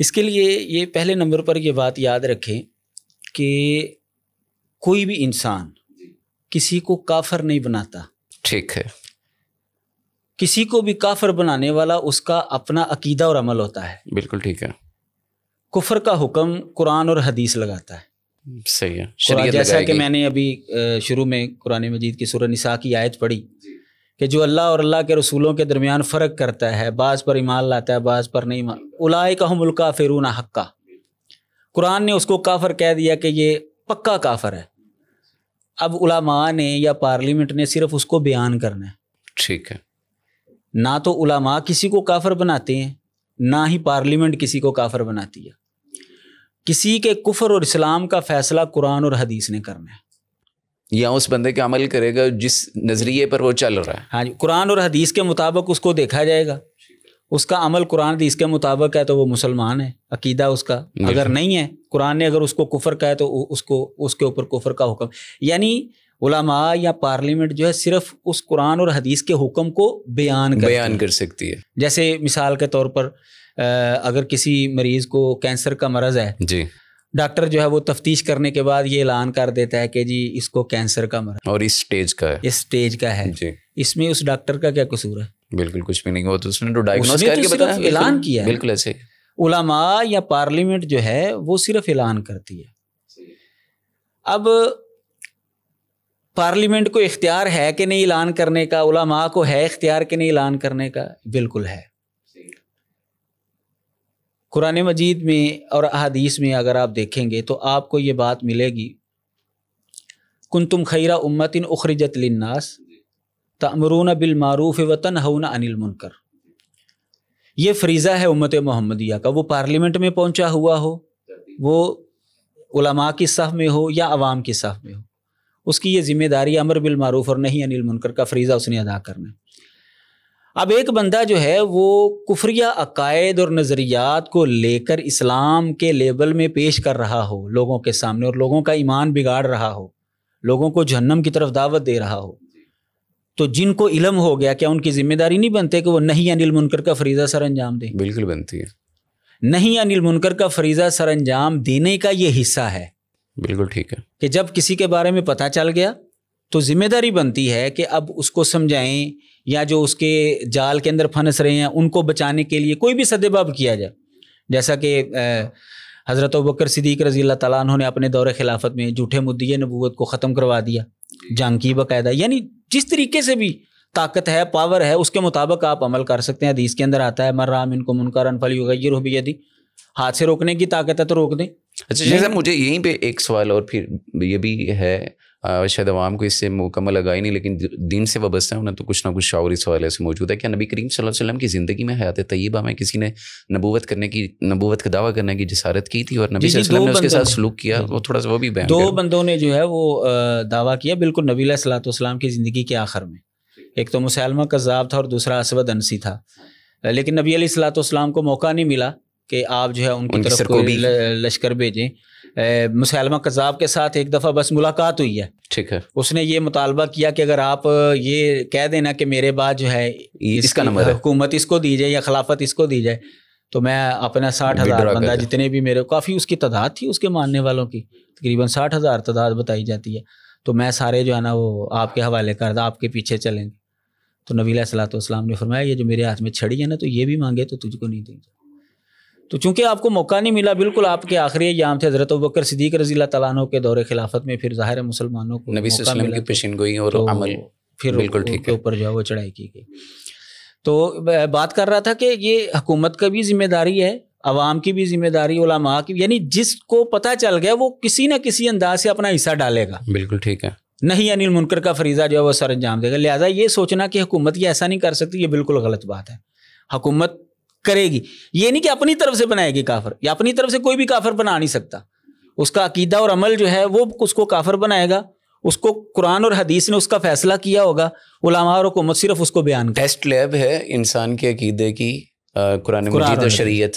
इसके लिए ये पहले नंबर पर ये बात याद रखें कि कोई भी इंसान किसी को काफर नहीं बनाता ठीक है किसी को भी काफर बनाने वाला उसका अपना अकीदा और अमल होता है बिल्कुल ठीक है कुफर का हुक्म कुरान और हदीस लगाता है सही है जैसा कि मैंने अभी शुरू में कुरान मजीद की सूरह निसा की आयत पढ़ी कि जो अल्लाह और अल्लाह के रसूलों के दरमियान फ़र्क करता है बाज़ पर ईमान लाता है बाज़ पर नहीं ईमान उलाए का हम उल्का हक्का कुरान ने उसको काफर कह दिया कि ये पक्का काफर है अब उलामा ने या पार्लियामेंट ने सिर्फ उसको बयान करना है ठीक है ना तो उलामा किसी को काफर बनाते हैं ना ही पार्लियामेंट किसी को काफर बनाती है किसी के कुफर और इस्लाम का फैसला कुरान और हदीस ने करना है या उस बंदे का अमल करेगा जिस नज़रिए पर वो चल रहा है हाँ जी कुरान और हदीस के मुताबिक उसको देखा जाएगा उसका अमल कुरान हदीस के मुताबिक है तो वो मुसलमान है अकीदा उसका अगर नहीं है कुरान ने अगर उसको कुफर का है तो उसको उसके ऊपर कुफर का हुक्म यानी उलमा या पार्लियामेंट जो है सिर्फ उस कुरान और हदीस के हुक्म को बयान कर बयान कर सकती है जैसे मिसाल के तौर पर अगर किसी मरीज को कैंसर का मरज है जी डॉक्टर जो है वो तफ्तीश करने के बाद ये ऐलान कर देता है कि जी इसको कैंसर का मरा और इस स्टेज का है इस स्टेज का है जी इसमें उस डॉक्टर का क्या कसूर है बिल्कुल कुछ भी नहीं हुआ तो उसने तो डायग्नोस करके तो बताया ऐलान किया है बिल्कुल ऐसे उलमा या पार्लियामेंट जो है वो सिर्फ ऐलान करती है अब पार्लियामेंट को इख्तियार है कि नहीं ऐलान करने का उलमा को है इख्तियार के नहीं ऐलान करने का बिल्कुल है कुरान मजीद में और अदीस में अगर आप देखेंगे तो आपको ये बात मिलेगी कुन तुम खैरा इन उखरजत लन्नास तमरून बिलमारूफ़ वतन हून अनिल मुनकर ये फ्रीज़ा है उम्मत मोहम्मदिया का वो पार्लियामेंट में पहुंचा हुआ हो वो उलमा की सफ़ में हो या आवाम की सफ़ में हो उसकी ये ज़िम्मेदारी अमर बिलमारूफ़ और नहीं अनिल मुनकर का फ्रीज़ा उसने अदा करना है अब एक बंदा जो है वो कुफरिया अकायद और नज़रियात को लेकर इस्लाम के लेबल में पेश कर रहा हो लोगों के सामने और लोगों का ईमान बिगाड़ रहा हो लोगों को जहन्नम की तरफ दावत दे रहा हो तो जिनको इलम हो गया क्या उनकी जिम्मेदारी नहीं बनते कि वो नहीं अनिल मुनकर का फरीज़ा सर अंजाम दें बिल्कुल बनती है नहीं अनिल मुनकर का फरीज़ा सर अंजाम देने का ये हिस्सा है बिल्कुल ठीक है कि जब किसी के बारे में पता चल गया तो जिम्मेदारी बनती है कि अब उसको समझाएं या जो उसके जाल के अंदर फंस रहे हैं उनको बचाने के लिए कोई भी सदेबाब किया जाए जैसा कि हज़रत बकर सिद्दीक रजी अल्लाह तला उन्होंने अपने दौरे खिलाफत में झूठे मुद्दे नबूत को ख़त्म करवा दिया जंग की बाकायदा यानी जिस तरीके से भी ताकत है पावर है उसके मुताबिक आप अमल कर सकते हैं हदीस के अंदर आता है मर राम इनको मुनकर अनफल युगैर हो भी यदि हाथ से रोकने की ताकत है तो रोक दें अच्छा जैसा मुझे यहीं पे एक सवाल और फिर ये भी है शायद आवाम को इससे मुकम्मल लगाई नहीं लेकिन दिन से वबस्ता है उन्हें तो कुछ ना कुछ शावर इस हवाले से मौजूद है क्या नबी करीम वसल्लम की ज़िंदगी में हयात तय्यबा में किसी ने नबूवत करने की नबूवत का दावा करने की जसारत की थी और नबी वसल्लम ने उसके साथ सलूक किया वो थोड़ा सा वो भी दो बंदों ने जो है वो दावा किया बिल्कुल नबी सलाम की ज़िंदगी के आखिर में एक तो मुसलमा कज़ाब था और दूसरा असवद अनसी था लेकिन नबी सलाम को मौका नहीं मिला कि आप जो है उनकी, उनकी तरफ को लश्कर भेजें मुसलमा कजाब के साथ एक दफ़ा बस मुलाकात हुई है ठीक है उसने ये मुतालबा किया कि अगर आप ये कह देना कि मेरे बाद जो है इसका नंबर हुकूमत इसको दी जाए या खिलाफत इसको दी जाए तो मैं अपना साठ हज़ार बंदा जितने भी मेरे काफ़ी उसकी तादाद थी उसके मानने वालों की तकरीबन साठ हज़ार तादाद बताई जाती है तो मैं सारे जो है ना वो आपके हवाले कर दा आपके पीछे चलेंगे तो नबीला सलात ने फरमाया ये जो मेरे हाथ में छड़ी है ना तो ये भी मांगे तो तुझको नहीं देंगे तो चूंकि आपको मौका नहीं मिला बिल्कुल आपके आखिरी जाम थे हजरत बकर सिद्दीक रजी तैन के दौरे खिलाफत में फिर ज़ाहिर मुसलमानों को नबी की पेशन गोई और तो अमल फिर बिल्कुल ठीक के ऊपर जो है वो चढ़ाई की गई तो बात कर रहा था कि ये हुकूमत का भी जिम्मेदारी है अवाम की भी जिम्मेदारी उलमा की यानी जिसको पता चल गया वो किसी ना किसी अंदाज से अपना हिस्सा डालेगा बिल्कुल ठीक है नहीं अनिल मुनकर का फरीजा जो है वो सर अंजाम देगा लिहाजा ये सोचना कि हुकूमत ये ऐसा नहीं कर सकती ये बिल्कुल गलत बात है हुकूमत करेगी ये नहीं कि अपनी तरफ से बनाएगी काफर या अपनी तरफ से कोई भी काफर बना नहीं सकता उसका अकीदा और अमल जो है वो उसको काफर बनाएगा उसको कुरान और हदीस ने उसका फैसला किया होगा उलामा और सिर्फ उसको बयान टेस्ट लैब है इंसान के अकीदे की कुरान शरीयत